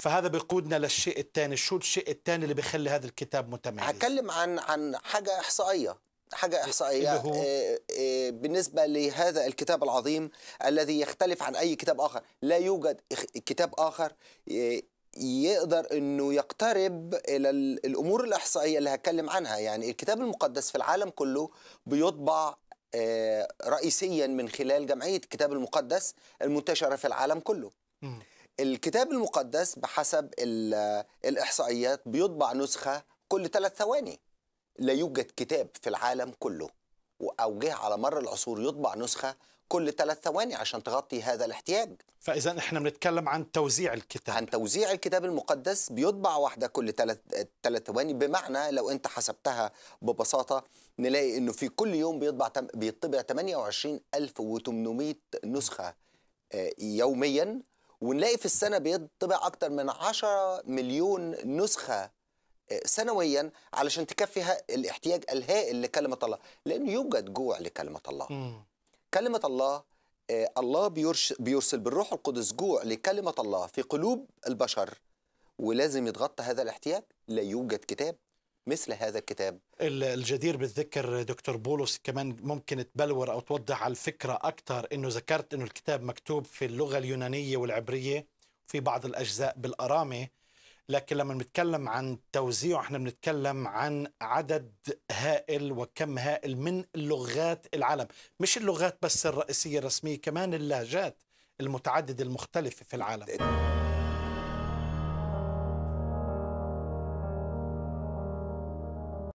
فهذا بيقودنا للشيء الثاني شو الشيء الثاني اللي بيخلي هذا الكتاب متميز هتكلم عن عن حاجه احصائيه حاجة إيه، إحصائية هو... إيه، إيه، بالنسبة لهذا الكتاب العظيم الذي يختلف عن أي كتاب آخر لا يوجد كتاب آخر يقدر انه يقترب الى الامور الاحصائيه اللي هتكلم عنها يعني الكتاب المقدس في العالم كله بيطبع آه، رئيسيا من خلال جمعيه الكتاب المقدس المنتشره في العالم كله الكتاب المقدس بحسب الإحصائيات بيطبع نسخة كل ثلاث ثواني لا يوجد كتاب في العالم كله أو جه على مر العصور يطبع نسخة كل ثلاث ثواني عشان تغطي هذا الاحتياج فإذا إحنا بنتكلم عن توزيع الكتاب عن توزيع الكتاب المقدس بيطبع واحدة كل ثلاث ثلاث ثواني بمعنى لو أنت حسبتها ببساطة نلاقي إنه في كل يوم بيطبع بيطبع 28800 نسخة آه، يوميا ونلاقي في السنه بيطبع اكتر من 10 مليون نسخه آه، سنويا علشان تكفي الاحتياج الهائل لكلمه الله لان يوجد جوع لكلمه الله كلمه الله آه، الله بيرسل بالروح القدس جوع لكلمه الله في قلوب البشر ولازم يتغطى هذا الاحتياج لا يوجد كتاب مثل هذا الكتاب الجدير بالذكر دكتور بولس كمان ممكن تبلور أو توضح على الفكرة أكثر أنه ذكرت أنه الكتاب مكتوب في اللغة اليونانية والعبرية في بعض الأجزاء بالأرامي لكن لما بنتكلم عن توزيعه احنا بنتكلم عن عدد هائل وكم هائل من لغات العالم مش اللغات بس الرئيسية الرسمية كمان اللهجات المتعددة المختلفة في العالم